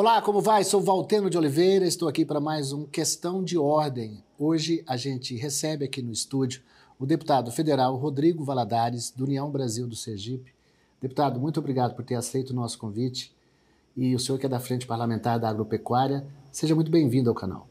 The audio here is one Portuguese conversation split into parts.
Olá, como vai? Sou Valteno de Oliveira, estou aqui para mais um Questão de Ordem. Hoje a gente recebe aqui no estúdio o deputado federal Rodrigo Valadares, do União Brasil do Sergipe. Deputado, muito obrigado por ter aceito o nosso convite. E o senhor que é da Frente Parlamentar da Agropecuária, seja muito bem-vindo ao canal.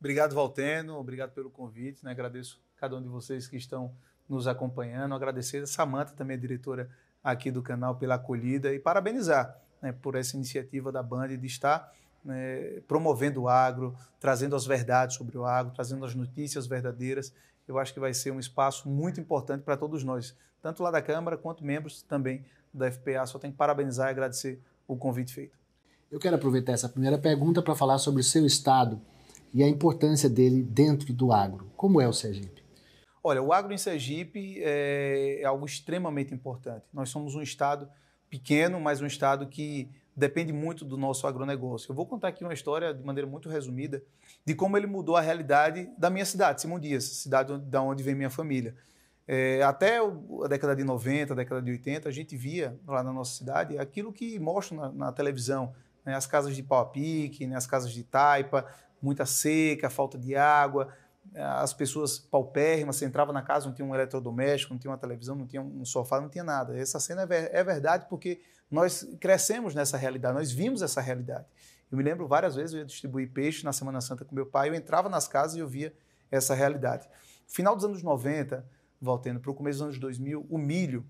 Obrigado, Valteno, obrigado pelo convite. Né? Agradeço cada um de vocês que estão nos acompanhando. Agradecer a Samanta, também a diretora aqui do canal, pela acolhida e parabenizar né, por essa iniciativa da Band de estar né, promovendo o agro, trazendo as verdades sobre o agro, trazendo as notícias verdadeiras. Eu acho que vai ser um espaço muito importante para todos nós, tanto lá da Câmara quanto membros também da FPA. Só tenho que parabenizar e agradecer o convite feito. Eu quero aproveitar essa primeira pergunta para falar sobre o seu estado e a importância dele dentro do agro. Como é o Sergipe? Olha, o agro em Sergipe é, é algo extremamente importante. Nós somos um estado pequeno, mas um estado que depende muito do nosso agronegócio. Eu vou contar aqui uma história de maneira muito resumida de como ele mudou a realidade da minha cidade, Simão Dias, cidade da onde vem minha família. É, até a década de 90, década de 80, a gente via lá na nossa cidade aquilo que mostram na, na televisão, né, as casas de pau a pique, né, as casas de taipa, muita seca, falta de água, as pessoas paupérrimas, você entrava na casa, não tinha um eletrodoméstico, não tinha uma televisão, não tinha um sofá, não tinha nada. Essa cena é, ver, é verdade porque nós crescemos nessa realidade, nós vimos essa realidade. Eu me lembro várias vezes, eu ia distribuir peixe na Semana Santa com meu pai, eu entrava nas casas e eu via essa realidade. Final dos anos 90, voltando para o começo dos anos 2000, o milho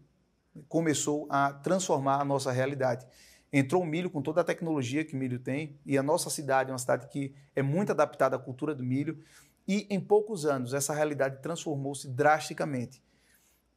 começou a transformar a nossa realidade. Entrou o milho com toda a tecnologia que o milho tem, e a nossa cidade é uma cidade que é muito adaptada à cultura do milho. E em poucos anos, essa realidade transformou-se drasticamente.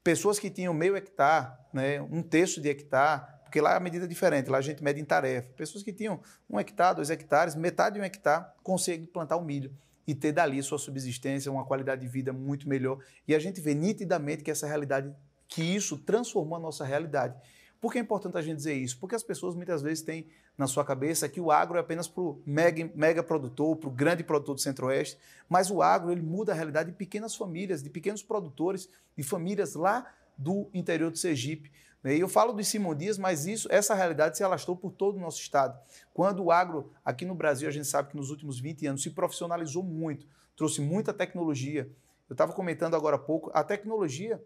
Pessoas que tinham meio hectare, né, um terço de hectare, porque lá a medida é diferente, lá a gente mede em tarefa. Pessoas que tinham um hectare, dois hectares, metade de um hectare, conseguem plantar o milho e ter dali sua subsistência, uma qualidade de vida muito melhor. E a gente vê nitidamente que essa realidade, que isso transformou a nossa realidade. Por que é importante a gente dizer isso? Porque as pessoas muitas vezes têm na sua cabeça que o agro é apenas para o mega, mega produtor, para o grande produtor do Centro-Oeste, mas o agro ele muda a realidade de pequenas famílias, de pequenos produtores, de famílias lá do interior do Sergipe. Né? E eu falo Simão Dias, mas isso, essa realidade se alastrou por todo o nosso estado. Quando o agro, aqui no Brasil, a gente sabe que nos últimos 20 anos se profissionalizou muito, trouxe muita tecnologia. Eu estava comentando agora há pouco, a tecnologia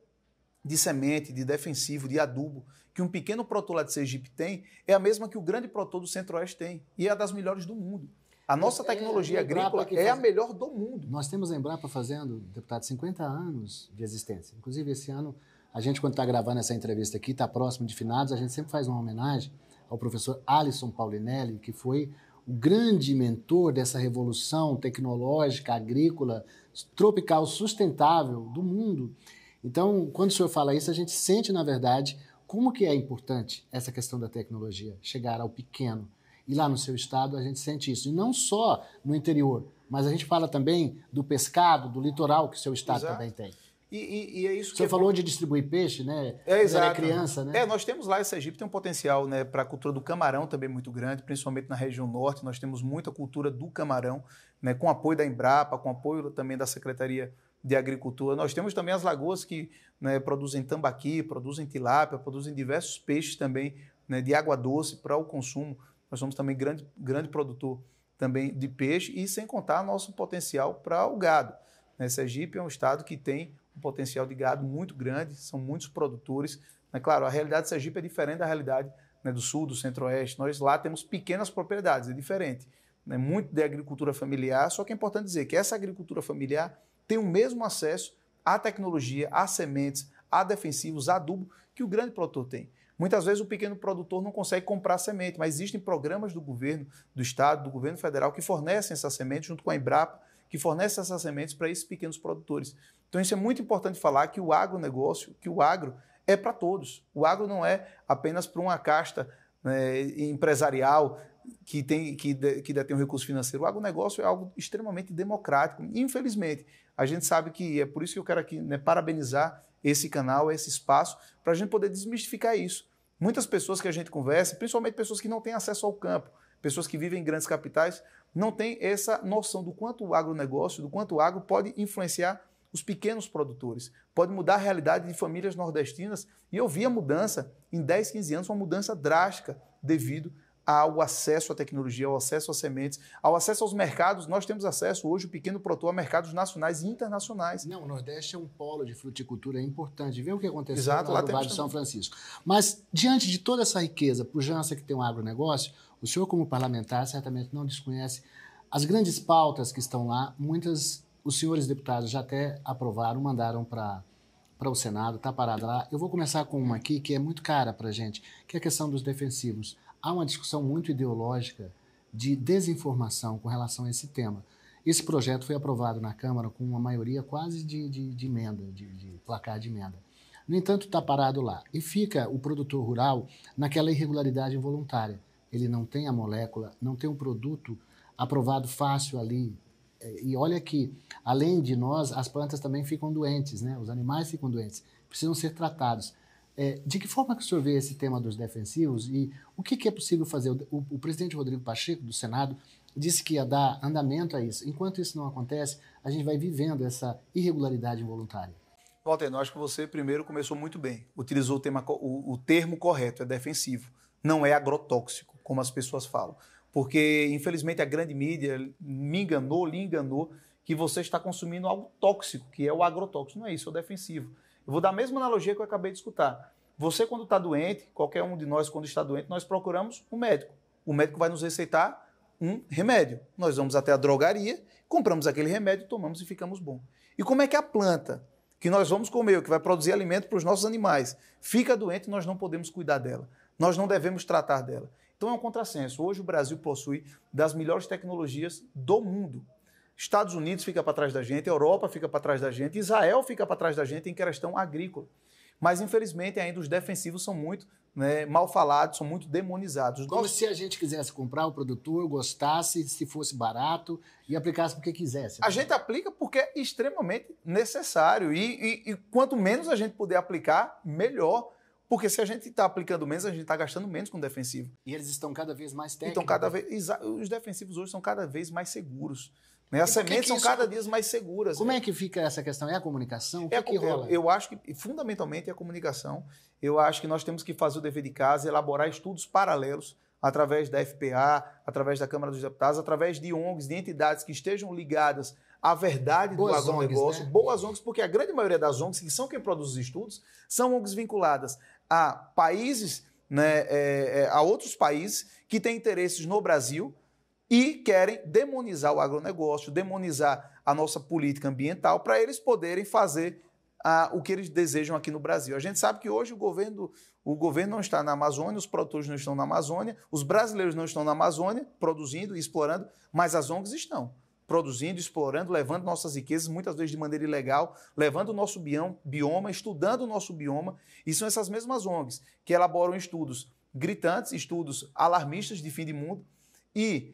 de semente, de defensivo, de adubo que um pequeno produtor lá de Sergipe tem é a mesma que o grande protô do Centro-Oeste tem e é a das melhores do mundo. A nossa é, tecnologia é, é, agrícola é a melhor do mundo. Nós temos a Embrapa fazendo, deputado, 50 anos de existência. Inclusive, esse ano, a gente, quando está gravando essa entrevista aqui, está próximo de finados, a gente sempre faz uma homenagem ao professor Alisson Paulinelli, que foi o grande mentor dessa revolução tecnológica, agrícola, tropical, sustentável do mundo. Então, quando o senhor fala isso, a gente sente, na verdade, como que é importante essa questão da tecnologia chegar ao pequeno. E lá no seu estado a gente sente isso. E não só no interior, mas a gente fala também do pescado, do litoral que o seu estado Exato. também tem. E, e, e, é isso Você que... É falou de distribuir peixe, né? É, exato. Era criança, né? É, nós temos lá, esse Egito tem um potencial né, para a cultura do camarão também muito grande, principalmente na região norte. Nós temos muita cultura do camarão, né, com apoio da Embrapa, com apoio também da Secretaria de agricultura. Nós temos também as lagoas que né, produzem tambaqui, produzem tilápia, produzem diversos peixes também né, de água doce para o consumo. Nós somos também grande, grande produtor também de peixe e sem contar nosso potencial para o gado. Né, Sergipe é um estado que tem um potencial de gado muito grande, são muitos produtores. Né, claro, a realidade de Sergipe é diferente da realidade né, do sul, do centro-oeste. Nós lá temos pequenas propriedades, é diferente. Né, muito de agricultura familiar, só que é importante dizer que essa agricultura familiar tem o mesmo acesso à tecnologia, a sementes, a defensivos, a adubo que o grande produtor tem. Muitas vezes o pequeno produtor não consegue comprar semente, mas existem programas do governo do estado, do governo federal que fornecem essa semente junto com a Embrapa, que fornecem essas sementes para esses pequenos produtores. Então isso é muito importante falar que o agronegócio, que o agro é para todos. O agro não é apenas para uma casta né, empresarial que, tem, que, de, que detém um recurso financeiro. O agronegócio é algo extremamente democrático. Infelizmente, a gente sabe que é por isso que eu quero aqui né, parabenizar esse canal, esse espaço, para a gente poder desmistificar isso. Muitas pessoas que a gente conversa, principalmente pessoas que não têm acesso ao campo, pessoas que vivem em grandes capitais, não têm essa noção do quanto o agronegócio, do quanto o agro pode influenciar os pequenos produtores, pode mudar a realidade de famílias nordestinas. E eu vi a mudança, em 10, 15 anos, uma mudança drástica devido ao acesso à tecnologia, ao acesso às sementes, ao acesso aos mercados. Nós temos acesso hoje, o pequeno protô a mercados nacionais e internacionais. Não, o Nordeste é um polo de fruticultura importante. Vê o que aconteceu Exato, lá no Vale de São Francisco. Mas, diante de toda essa riqueza, pujança que tem um agronegócio, o senhor, como parlamentar, certamente não desconhece as grandes pautas que estão lá. Muitas, os senhores deputados já até aprovaram, mandaram para para o Senado, está parada lá. Eu vou começar com uma aqui que é muito cara para a gente, que é a questão dos defensivos há uma discussão muito ideológica de desinformação com relação a esse tema. Esse projeto foi aprovado na Câmara com uma maioria quase de, de, de emenda, de, de placar de emenda. No entanto, está parado lá. E fica o produtor rural naquela irregularidade involuntária. Ele não tem a molécula, não tem um produto aprovado fácil ali. É, e olha que, além de nós, as plantas também ficam doentes, né? os animais ficam doentes, precisam ser tratados. É, de que forma que o senhor vê esse tema dos defensivos e o que, que é possível fazer? O, o, presidente Rodrigo Pacheco, do Senado, disse que ia dar andamento a isso. Enquanto isso não acontece, a gente vai vivendo essa irregularidade involuntária. Walter, eu acho que você primeiro começou muito bem. Utilizou o, tema, o, o termo correto, é defensivo. Não é agrotóxico, como as pessoas falam. Porque, infelizmente, a grande mídia me enganou, lhe enganou, que você está consumindo algo tóxico, que é o agrotóxico. Não é isso, é o defensivo. Eu vou dar a mesma analogia que eu acabei de escutar. Você, quando está doente, qualquer um de nós, quando está doente, nós procuramos um médico. O médico vai nos receitar um remédio. Nós vamos até a drogaria, compramos aquele remédio, tomamos e ficamos bom. E como é que a planta que nós vamos comer, que vai produzir alimento para os nossos animais, fica doente, nós não podemos cuidar dela. Nós não devemos tratar dela. Então é um contrassenso. Hoje o Brasil possui das melhores tecnologias do mundo Estados Unidos fica para trás da gente, Europa fica para trás da gente, Israel fica para trás da gente em questão agrícola. Mas, infelizmente, ainda os defensivos são muito né, mal falados, são muito demonizados. Como se a gente quisesse comprar o produtor, gostasse, se fosse barato e aplicasse porque quisesse. Né? A gente aplica porque é extremamente necessário. E, e, e quanto menos a gente puder aplicar, melhor. Porque se a gente está aplicando menos, a gente está gastando menos com defensivo. E eles estão cada vez mais técnicos. Então, cada vez. Os defensivos hoje são cada vez mais seguros. Né? As sementes são isso... cada dia mais seguras. Como né? é que fica essa questão? É a comunicação? O é que é, que rola? Eu, acho que, fundamentalmente, é a comunicação. Eu acho que nós temos que fazer o dever de casa, elaborar estudos paralelos através da FPA, através da Câmara dos Deputados, através de ONGs, de entidades que estejam ligadas à verdade boas do agronegócio, né? boas ONGs, porque a grande maioria das ONGs, que são quem produz os estudos, são ONGs vinculadas a países, né, é, é a outros países que têm interesses no Brasil, e querem demonizar o agronegócio, demonizar a nossa política ambiental para eles poderem fazer ah, o que eles desejam aqui no Brasil. A gente sabe que hoje o governo, o governo não está na Amazônia, os produtores não estão na Amazônia, os brasileiros não estão na Amazônia produzindo e explorando, mas as ONGs estão produzindo, explorando, levando nossas riquezas, muitas vezes de maneira ilegal, levando o nosso bioma, estudando o nosso bioma. E são essas mesmas ONGs que elaboram estudos gritantes, estudos alarmistas de fim de mundo e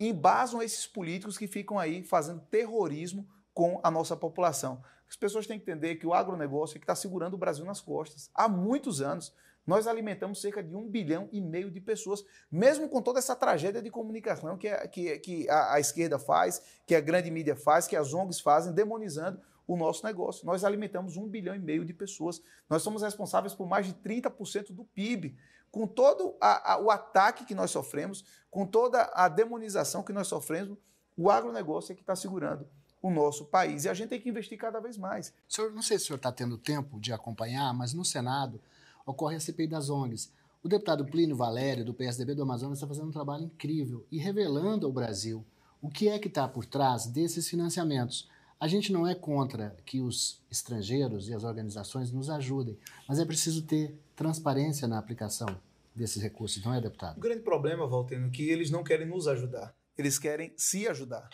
embasam esses políticos que ficam aí fazendo terrorismo com a nossa população. As pessoas têm que entender que o agronegócio é que está segurando o Brasil nas costas. Há muitos anos, nós alimentamos cerca de um bilhão e meio de pessoas, mesmo com toda essa tragédia de comunicação que a, é, que, que a, a esquerda faz, que a grande mídia faz, que as ONGs fazem, demonizando o nosso negócio. Nós alimentamos um bilhão e meio de pessoas. Nós somos responsáveis por mais de 30% do PIB com todo a, a, o ataque que nós sofremos, com toda a demonização que nós sofremos, o agronegócio é que está segurando o nosso país. E a gente tem que investir cada vez mais. Senhor, não sei se o senhor está tendo tempo de acompanhar, mas no Senado ocorre a CPI das ONGs. O deputado Plínio Valério, do PSDB do Amazonas, está fazendo um trabalho incrível e revelando ao Brasil o que é que está por trás desses financiamentos. A gente não é contra que os estrangeiros e as organizações nos ajudem, mas é preciso ter transparência na aplicação desses recursos, não é, deputado? O grande problema, Valteno, é que eles não querem nos ajudar, eles querem se ajudar.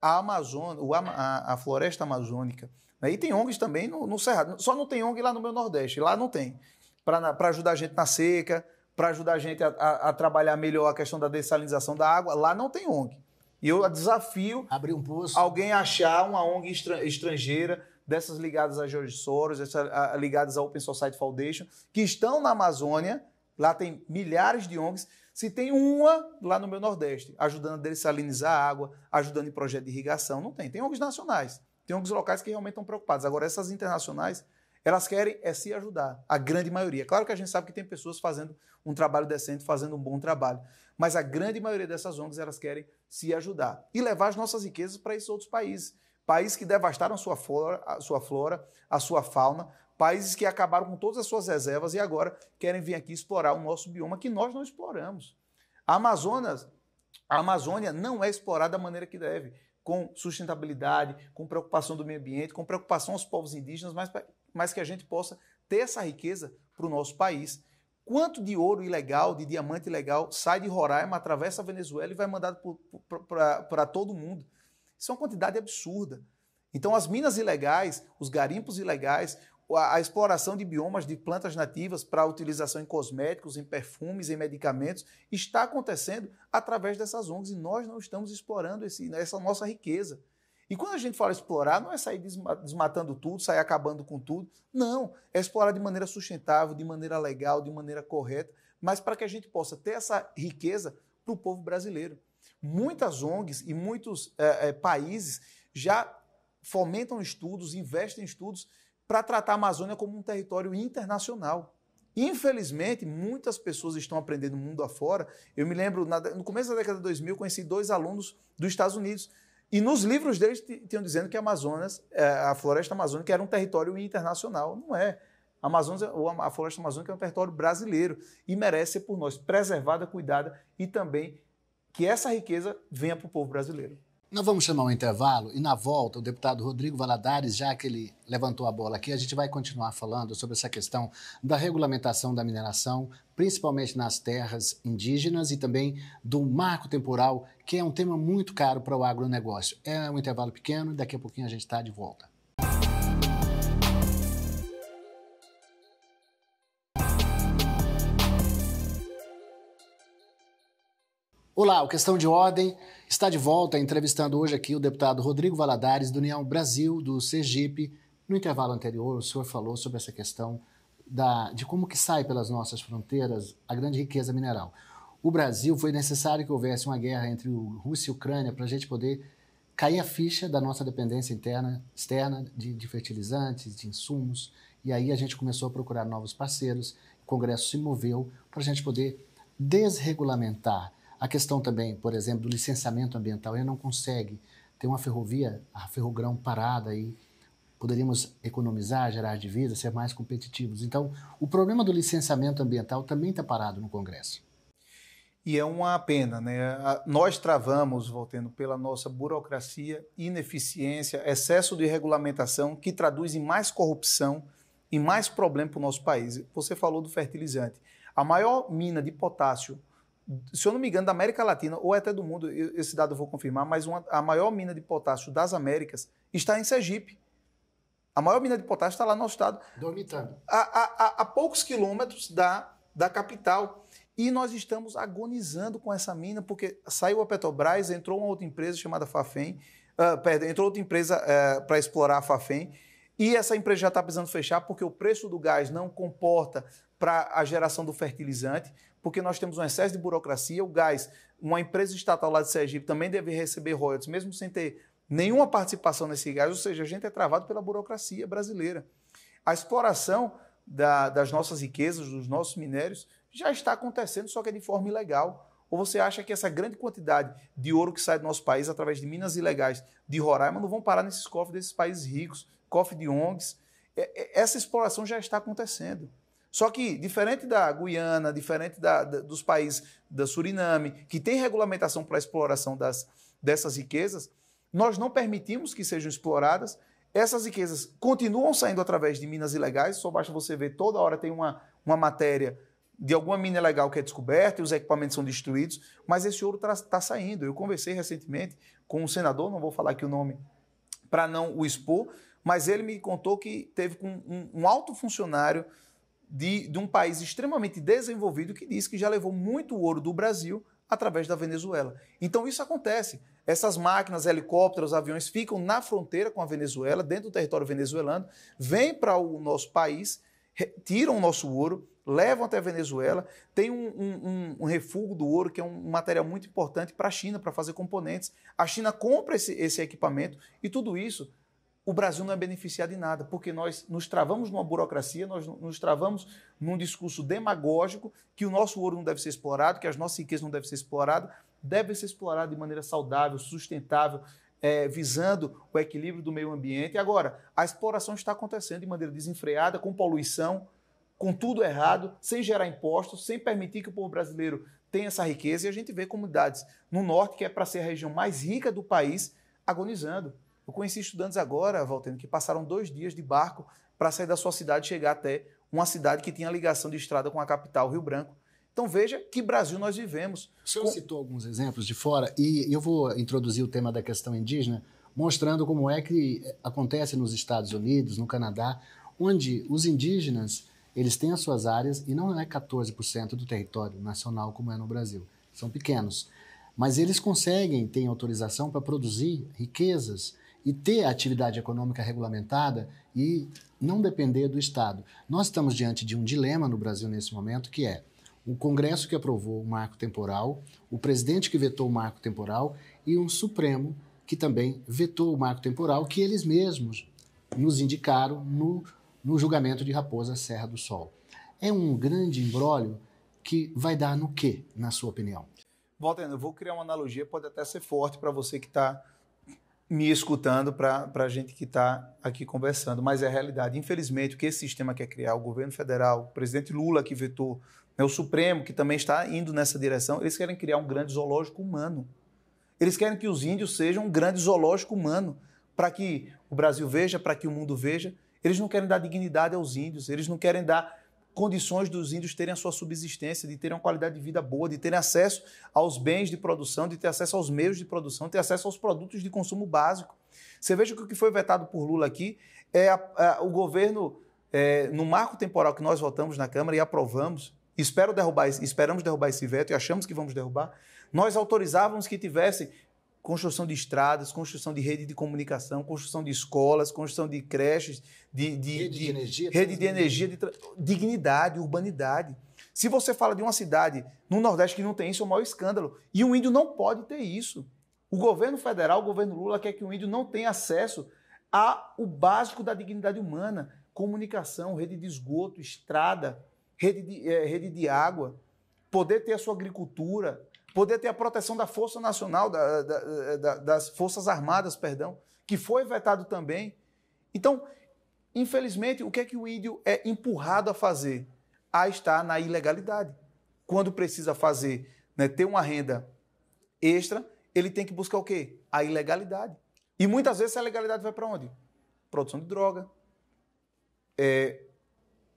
A Amazônia, a, a, floresta amazônica, né? e tem ONGs também no, no Cerrado, só não tem ONG lá no meu Nordeste, lá não tem, para ajudar a gente na seca, para ajudar a gente a, a, a, trabalhar melhor a questão da dessalinização da água, lá não tem ONG. E eu desafio Abrir um poço. alguém achar uma ONG estrangeira dessas ligadas a George Soros, dessas ligadas ao Open Society Foundation, que estão na Amazônia Lá tem milhares de ONGs. Se tem uma lá no meu Nordeste, ajudando a dessalinizar a água, ajudando em projeto de irrigação, não tem. Tem ONGs nacionais, tem ONGs locais que realmente estão preocupados. Agora, essas internacionais, elas querem é se ajudar, a grande maioria. Claro que a gente sabe que tem pessoas fazendo um trabalho decente, fazendo um bom trabalho, mas a grande maioria dessas ONGs, elas querem se ajudar e levar as nossas riquezas para esses outros países. Países que devastaram sua flora, a sua, flora, a sua fauna, países que acabaram com todas as suas reservas e agora querem vir aqui explorar o nosso bioma que nós não exploramos. A Amazonas, a Amazônia não é explorada da maneira que deve, com sustentabilidade, com preocupação do meio ambiente, com preocupação aos povos indígenas, mas, mas que a gente possa ter essa riqueza para o nosso país. Quanto de ouro ilegal, de diamante ilegal, sai de Roraima, atravessa a Venezuela e vai mandado para todo mundo? Isso é uma quantidade absurda. Então, as minas ilegais, os garimpos ilegais, a, exploração de biomas de plantas nativas para utilização em cosméticos, em perfumes, em medicamentos, está acontecendo através dessas ONGs e nós não estamos explorando esse, né, essa nossa riqueza. E quando a gente fala explorar, não é sair desmatando tudo, sair acabando com tudo. Não, é explorar de maneira sustentável, de maneira legal, de maneira correta, mas para que a gente possa ter essa riqueza para o povo brasileiro. Muitas ONGs e muitos é, é, países já fomentam estudos, investem em estudos para tratar a Amazônia como um território internacional. Infelizmente, muitas pessoas estão aprendendo mundo afora. Eu me lembro, no começo da década de 2000, conheci dois alunos dos Estados Unidos. E nos livros deles tinham dizendo que a, Amazonas, é, a floresta amazônica era um território internacional. Não é. A, Amazonas, a floresta amazônica é um território brasileiro e merece ser por nós preservada, cuidada e também que essa riqueza venha para o povo brasileiro. Nós vamos chamar um intervalo e, na volta, o deputado Rodrigo Valadares, já que ele levantou a bola aqui, a gente vai continuar falando sobre essa questão da regulamentação da mineração, principalmente nas terras indígenas e também do marco temporal, que é um tema muito caro para o agronegócio. É um intervalo pequeno e daqui a pouquinho a gente está de volta. Olá, o Questão de Ordem Está de volta entrevistando hoje aqui o deputado Rodrigo Valadares, do União Brasil, do Sergipe. No intervalo anterior, o senhor falou sobre essa questão da, de como que sai pelas nossas fronteiras a grande riqueza mineral. O Brasil foi necessário que houvesse uma guerra entre Rússia e Ucrânia para a gente poder cair a ficha da nossa dependência interna, externa de, de fertilizantes, de insumos. E aí a gente começou a procurar novos parceiros. O Congresso se moveu para a gente poder desregulamentar a questão também, por exemplo, do licenciamento ambiental, ele não consegue. ter uma ferrovia, a Ferrogrão parada aí, poderíamos economizar, gerar de vida, ser mais competitivos. Então, o problema do licenciamento ambiental também está parado no Congresso. E é uma pena, né? Nós travamos, voltando pela nossa burocracia, ineficiência, excesso de regulamentação, que traduz em mais corrupção e mais problema para o nosso país. Você falou do fertilizante. A maior mina de potássio se eu não me engano, da América Latina ou até do mundo, esse dado eu vou confirmar, mas uma, a maior mina de potássio das Américas está em Sergipe. A maior mina de potássio está lá no estado. Dormitando. A, a, a, a, poucos quilômetros da, da capital. E nós estamos agonizando com essa mina, porque saiu a Petrobras, entrou uma outra empresa chamada Fafem, uh, perdão, entrou outra empresa uh, para explorar a Fafem, e essa empresa já está precisando fechar porque o preço do gás não comporta para a geração do fertilizante porque nós temos um excesso de burocracia. O gás, uma empresa estatal lá de Sergipe também deve receber royalties, mesmo sem ter nenhuma participação nesse gás, ou seja, a gente é travado pela burocracia brasileira. A exploração da, das nossas riquezas, dos nossos minérios, já está acontecendo, só que é de forma ilegal. Ou você acha que essa grande quantidade de ouro que sai do nosso país através de minas ilegais de Roraima não vão parar nesses cofres desses países ricos, cofre de ONGs? É, é, essa exploração já está acontecendo. Só que, diferente da Guiana, diferente da, da, dos países da Suriname, que tem regulamentação para a exploração das, dessas riquezas, nós não permitimos que sejam exploradas. Essas riquezas continuam saindo através de minas ilegais, só basta você ver, toda hora tem uma, uma matéria de alguma mina ilegal que é descoberta e os equipamentos são destruídos, mas esse ouro está tá saindo. Eu conversei recentemente com um senador, não vou falar aqui o nome para não o expor, mas ele me contou que teve com um, um alto funcionário de, de um país extremamente desenvolvido que diz que já levou muito ouro do Brasil através da Venezuela. Então isso acontece. Essas máquinas, helicópteros, aviões ficam na fronteira com a Venezuela, dentro do território venezuelano, vêm para o nosso país, tiram o nosso ouro, levam até a Venezuela. Tem um, um, um refúgio do ouro, que é um material muito importante para a China, para fazer componentes. A China compra esse, esse equipamento e tudo isso o Brasil não é beneficiado em nada, porque nós nos travamos numa burocracia, nós nos travamos num discurso demagógico que o nosso ouro não deve ser explorado, que as nossas riquezas não devem ser exploradas, deve ser explorado de maneira saudável, sustentável, é, visando o equilíbrio do meio ambiente. E agora, a exploração está acontecendo de maneira desenfreada, com poluição, com tudo errado, sem gerar impostos, sem permitir que o povo brasileiro tenha essa riqueza. E a gente vê comunidades no norte, que é para ser a região mais rica do país, agonizando eu conheci estudantes agora, voltando que passaram dois dias de barco para sair da sua cidade e chegar até uma cidade que tinha ligação de estrada com a capital, Rio Branco. Então veja que Brasil nós vivemos. O senhor com... citou alguns exemplos de fora e eu vou introduzir o tema da questão indígena, mostrando como é que eh, acontece nos Estados Unidos, no Canadá, onde os indígenas eles têm as suas áreas e não é 14% do território nacional como é no Brasil. São pequenos, mas eles conseguem, têm autorização para produzir riquezas e ter a atividade econômica regulamentada e não depender do Estado. Nós estamos diante de um dilema no Brasil nesse momento que é o Congresso que aprovou o marco temporal, o presidente que vetou o marco temporal e um Supremo que também vetou o marco temporal que eles mesmos nos indicaram no, no julgamento de Raposa Serra do Sol. É um grande embrólio que vai dar no quê, na sua opinião? Walter, eu vou criar uma analogia, pode até ser forte para você que está me escutando para a gente que está aqui conversando. Mas é a realidade. Infelizmente, o que esse sistema quer criar, o governo federal, o presidente Lula que vetou, né, o Supremo, que também está indo nessa direção, eles querem criar um grande zoológico humano. Eles querem que os índios sejam um grande zoológico humano para que o Brasil veja, para que o mundo veja. Eles não querem dar dignidade aos índios, eles não querem dar condições dos índios terem a sua subsistência, de terem uma qualidade de vida boa, de terem acesso aos bens de produção, de ter acesso aos meios de produção, de ter acesso aos produtos de consumo básico. Você veja que o que foi vetado por Lula aqui é a, a, o governo, é, no marco temporal que nós votamos na Câmara e aprovamos, espero derrubar, esperamos derrubar esse veto e achamos que vamos derrubar, nós autorizávamos que tivesse construção de estradas, construção de rede de comunicação, construção de escolas, construção de creches, de, de rede de, de energia, rede de energia, de dignidade, urbanidade. Se você fala de uma cidade no Nordeste que não tem isso, é o maior escândalo. E um índio não pode ter isso. O governo federal, o governo Lula, quer que o índio não tenha acesso ao básico da dignidade humana: comunicação, rede de esgoto, estrada, rede de, é, rede de água, poder ter a sua agricultura, poder ter a proteção da Força Nacional, da, da, da, das Forças Armadas, perdão, que foi vetado também. Então, infelizmente, o que é que o índio é empurrado a fazer? A estar na ilegalidade. Quando precisa fazer, né, ter uma renda extra, ele tem que buscar o quê? A ilegalidade. E muitas vezes a ilegalidade vai para onde? Produção de droga. É...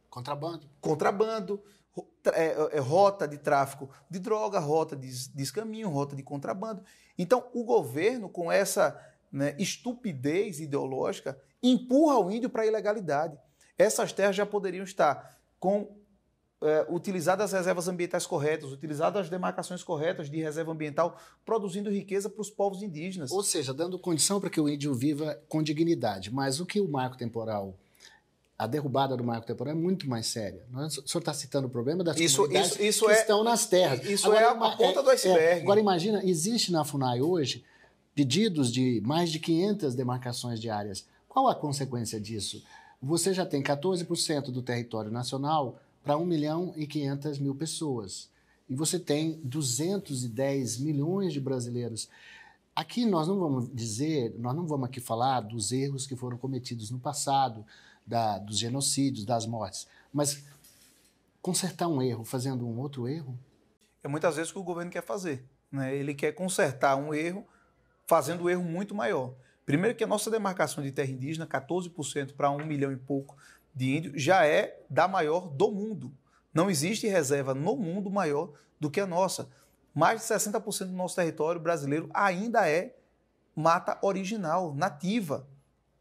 Contrabando. Contrabando. É, é, rota de tráfico de droga, rota de descaminho, rota de contrabando. Então, o governo, com essa né, estupidez ideológica, empurra o índio para a ilegalidade. Essas terras já poderiam estar com é, utilizadas as reservas ambientais corretas, utilizadas as demarcações corretas de reserva ambiental, produzindo riqueza para os povos indígenas. Ou seja, dando condição para que o índio viva com dignidade. Mas o que o marco temporal a derrubada do marco temporal é muito mais séria. É? O senhor está citando o problema das isso, comunidades isso, isso que é, estão nas terras. Isso agora, é a ponta é, do iceberg. É, agora imagina, existe na FUNAI hoje pedidos de mais de 500 demarcações de áreas. Qual a consequência disso? Você já tem 14% do território nacional para 1 milhão e 500 mil pessoas. E você tem 210 milhões de brasileiros. Aqui nós não vamos dizer, nós não vamos aqui falar dos erros que foram cometidos no passado, da, dos genocídios, das mortes. Mas consertar um erro fazendo um outro erro? É muitas vezes o que o governo quer fazer. Né? Ele quer consertar um erro fazendo um erro muito maior. Primeiro que a nossa demarcação de terra indígena, 14% para um milhão e pouco de índios, já é da maior do mundo. Não existe reserva no mundo maior do que a nossa. Mais de 60% do nosso território brasileiro ainda é mata original, nativa.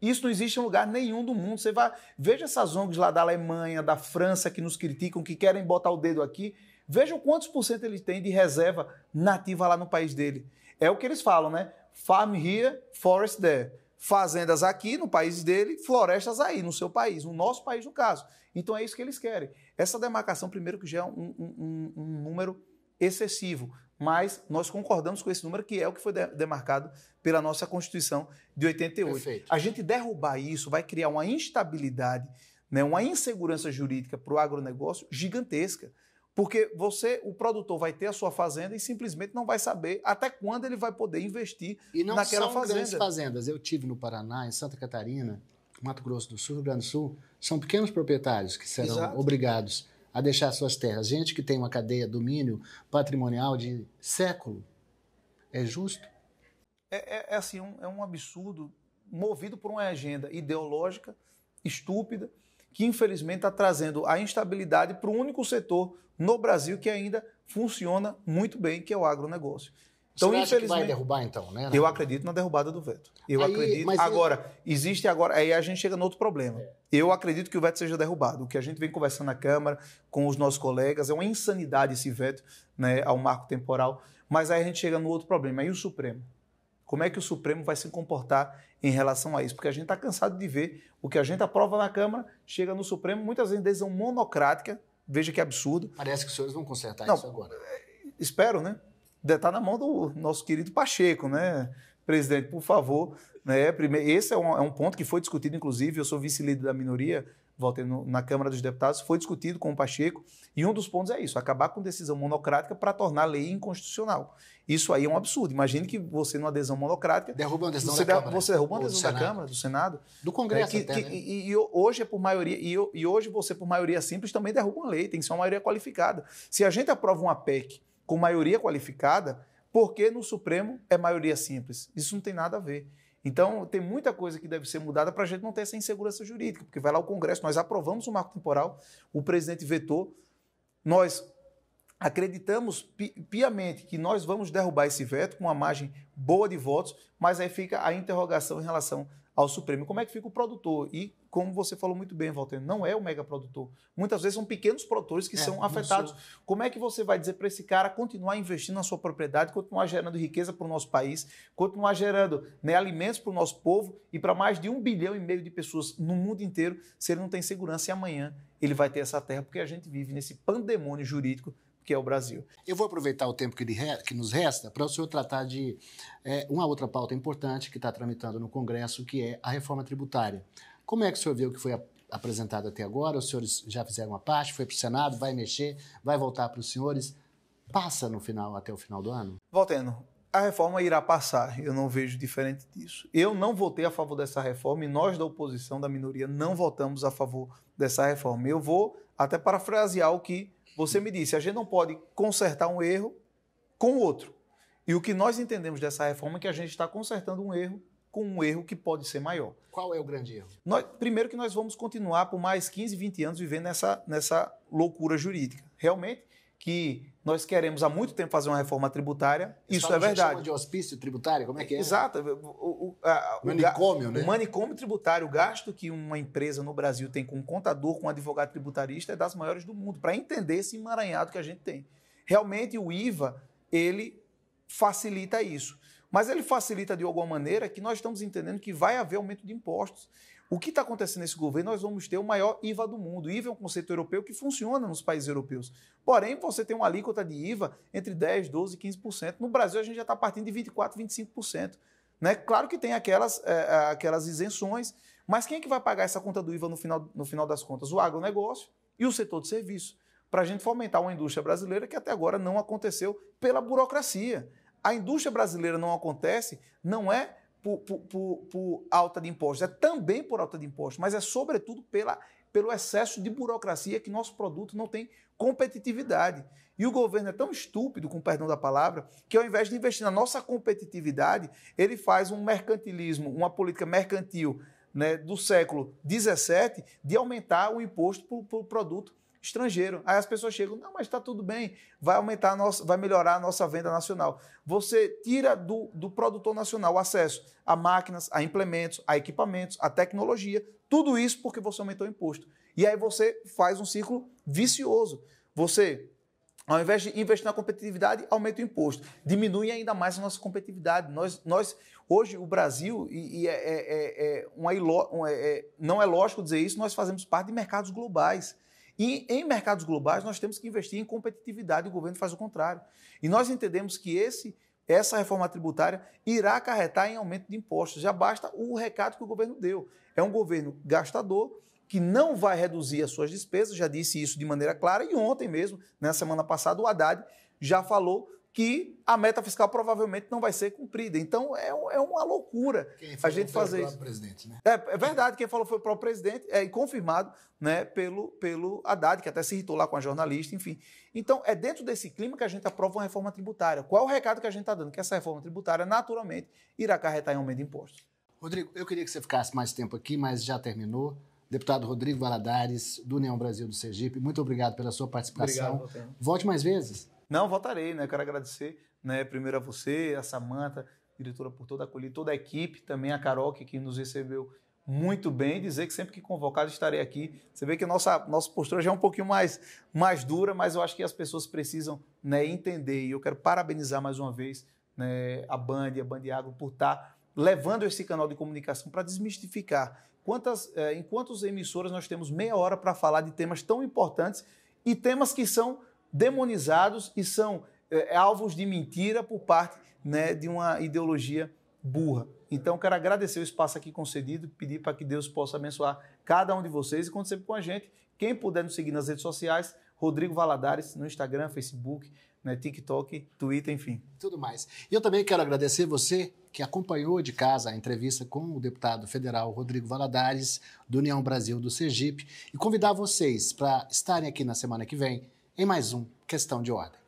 Isso não existe em lugar nenhum do mundo. Você vai, veja essas ONGs lá da Alemanha, da França, que nos criticam, que querem botar o dedo aqui. Veja quantos por cento eles têm de reserva nativa lá no país dele. É o que eles falam, né? Farm here, forest there. Fazendas aqui no país dele, florestas aí no seu país, no nosso país, no caso. Então é isso que eles querem. Essa demarcação, primeiro, que já é um, um, um número excessivo mas nós concordamos com esse número, que é o que foi demarcado pela nossa Constituição de 88. Perfeito. A gente derrubar isso vai criar uma instabilidade, né, uma insegurança jurídica para o agronegócio gigantesca. Porque você, o produtor vai ter a sua fazenda e simplesmente não vai saber até quando ele vai poder investir e não são Grandes fazendas. Eu tive no Paraná, em Santa Catarina, Mato Grosso do Sul, Rio Grande do Sul, são pequenos proprietários que serão Exato. obrigados a deixar suas terras. Gente que tem uma cadeia, domínio patrimonial de século. É justo? É, é, é assim, um, é um absurdo movido por uma agenda ideológica estúpida que infelizmente está trazendo a instabilidade para o único setor no Brasil que ainda funciona muito bem, que é o agronegócio. Então, Você infelizmente. vai derrubar, então, né? Eu acredito na derrubada do veto. Eu aí, acredito. Agora, existe agora. Aí a gente chega no outro problema. É. Eu acredito que o veto seja derrubado. O que a gente vem conversando na Câmara, com os nossos colegas, é uma insanidade esse veto né, ao marco temporal. Mas aí a gente chega no outro problema. Aí o Supremo. Como é que o Supremo vai se comportar em relação a isso? Porque a gente está cansado de ver o que a gente aprova na Câmara, chega no Supremo, muitas vezes decisão monocrática. Veja que absurdo. Parece que os senhores vão consertar não, isso agora. É, espero, né? está na mão do nosso querido Pacheco, né? Presidente, por favor. Né? Primeiro, esse é um, é um ponto que foi discutido, inclusive, eu sou vice-líder da minoria, voltei no, na Câmara dos Deputados, foi discutido com o Pacheco, e um dos pontos é isso: acabar com decisão monocrática para tornar a lei inconstitucional. Isso aí é um absurdo. Imagine que você, numa adesão monocrática. Derruba uma decisão você da der, Câmara. Você derruba uma decisão da Câmara, do Senado. Do é Congresso, é, que, até, que, né? e, e, hoje é por maioria, e, e hoje você, por maioria simples, também derruba uma lei, tem que ser uma maioria qualificada. Se a gente aprova uma PEC com maioria qualificada, porque no Supremo é maioria simples. Isso não tem nada a ver. Então, tem muita coisa que deve ser mudada para a gente não ter essa insegurança jurídica, porque vai lá o Congresso, nós aprovamos o marco temporal, o presidente vetou, nós acreditamos piamente que nós vamos derrubar esse veto com uma margem boa de votos, mas aí fica a interrogação em relação ao Supremo. Como é que fica o produtor? E, como você falou muito bem, Walter, não é o mega produtor. Muitas vezes são pequenos produtores que é, são afetados. Sou. Como é que você vai dizer para esse cara continuar investindo na sua propriedade, continuar gerando riqueza para o nosso país, continuar gerando né, alimentos para o nosso povo e para mais de um bilhão e meio de pessoas no mundo inteiro, se ele não tem segurança e amanhã ele vai ter essa terra, porque a gente vive nesse pandemônio jurídico que é o Brasil. Eu vou aproveitar o tempo que, re... que nos resta para o senhor tratar de é, uma outra pauta importante que está tramitando no Congresso, que é a reforma tributária. Como é que o senhor viu o que foi apresentado até agora? Os senhores já fizeram uma parte, foi para o Senado, vai mexer, vai voltar para os senhores. Passa no final, até o final do ano? Voltando, a reforma irá passar, eu não vejo diferente disso. Eu não votei a favor dessa reforma e nós da oposição, da minoria, não votamos a favor dessa reforma. Eu vou até parafrasear o que você me disse, a gente não pode consertar um erro com outro. E o que nós entendemos dessa reforma é que a gente está consertando um erro com um erro que pode ser maior. Qual é o grande erro? Nós, primeiro que nós vamos continuar por mais 15, 20 anos vivendo nessa, nessa loucura jurídica. Realmente que nós queremos há muito tempo fazer uma reforma tributária, Eles isso é verdade. Chama de hospício tributário, como é que é? Exato. O, o a, manicômio, o né? O manicômio tributário, o gasto que uma empresa no Brasil tem com um contador, com um advogado tributarista, é das maiores do mundo, para entender esse emaranhado que a gente tem. Realmente, o IVA, ele facilita isso. Mas ele facilita de alguma maneira que nós estamos entendendo que vai haver aumento de impostos. O que está acontecendo nesse governo? Nós vamos ter o maior IVA do mundo. IVA é um conceito europeu que funciona nos países europeus. Porém, você tem uma alíquota de IVA entre 10%, 12% e 15%. No Brasil, a gente já está partindo de 24%, 25%. Né? Claro que tem aquelas, é, aquelas isenções, mas quem é que vai pagar essa conta do IVA no final, no final das contas? O agronegócio e o setor de serviço. Para a gente fomentar uma indústria brasileira que até agora não aconteceu pela burocracia a indústria brasileira não acontece, não é por, por, por, por, alta de impostos, é também por alta de impostos, mas é sobretudo pela, pelo excesso de burocracia que nosso produto não tem competitividade. E o governo é tão estúpido, com perdão da palavra, que ao invés de investir na nossa competitividade, ele faz um mercantilismo, uma política mercantil né, do século XVII de aumentar o imposto para o pro produto estrangeiro. Aí as pessoas chegam, não, mas está tudo bem, vai aumentar nossa, vai melhorar a nossa venda nacional. Você tira do, do produtor nacional o acesso a máquinas, a implementos, a equipamentos, a tecnologia, tudo isso porque você aumentou o imposto. E aí você faz um ciclo vicioso. Você ao invés de investir na competitividade, aumenta o imposto. Diminui ainda mais a nossa competitividade. Nós, nós hoje, o Brasil, e, e é, é, é, é uma, é, é, não é lógico dizer isso, nós fazemos parte de mercados globais. E em mercados globais, nós temos que investir em competitividade, e o governo faz o contrário. E nós entendemos que esse essa reforma tributária irá acarretar em aumento de impostos. Já basta o recado que o governo deu. É um governo gastador que não vai reduzir as suas despesas, já disse isso de maneira clara, e ontem mesmo, na semana passada, o Haddad já falou que a meta fiscal provavelmente não vai ser cumprida. Então é, é uma loucura a gente fazer isso. Presidente, né? é, é, verdade, quem falou foi o próprio presidente, é, e confirmado né, pelo, pelo Haddad, que até se irritou lá com a jornalista, enfim. Então é dentro desse clima que a gente aprova uma reforma tributária. Qual é o recado que a gente está dando? Que essa reforma tributária, naturalmente, irá acarretar em aumento de impostos. Rodrigo, eu queria que você ficasse mais tempo aqui, mas já terminou. Deputado Rodrigo Valadares, do União Brasil do Sergipe, muito obrigado pela sua participação. Obrigado, Volte mais vezes. Não, votarei. né? Quero agradecer, né, primeiro a você, a Samanta, diretora por toda a acolhida, toda a equipe, também a Carol que, que nos recebeu muito bem, dizer que sempre que convocado estarei aqui. Você vê que a nossa, nossa postura já é um pouquinho mais, mais dura, mas eu acho que as pessoas precisam né, entender. E eu quero parabenizar mais uma vez né, a Band a Band Agro por estar tá levando esse canal de comunicação para desmistificar. Quantas, eh, em quantas emissoras nós temos meia hora para falar de temas tão importantes e temas que são demonizados e são é, é, alvos de mentira por parte né, de uma ideologia burra. Então, quero agradecer o espaço aqui concedido, pedir para que Deus possa abençoar cada um de vocês e conte sempre com a gente. Quem puder nos seguir nas redes sociais, Rodrigo Valadares, no Instagram, Facebook, né, TikTok, Twitter, enfim. Tudo mais. E eu também quero agradecer você que acompanhou de casa a entrevista com o deputado federal Rodrigo Valadares, do União Brasil do Sergipe, e convidar vocês para estarem aqui na semana que vem em mais um Questão de Ordem.